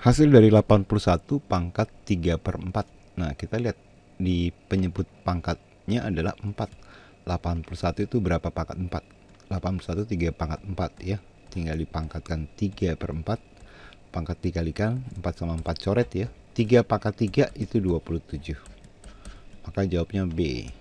Hasil dari 81 pangkat 3 per 4. Nah, kita lihat di penyebut pangkatnya adalah 4. 81 itu berapa pangkat 4? 81 3 pangkat 4 ya. Tinggal dipangkatkan 3 per 4. Pangkat dikalikan 4 sama 4 coret ya. 3 pangkat 3 itu 27. Maka jawabnya B.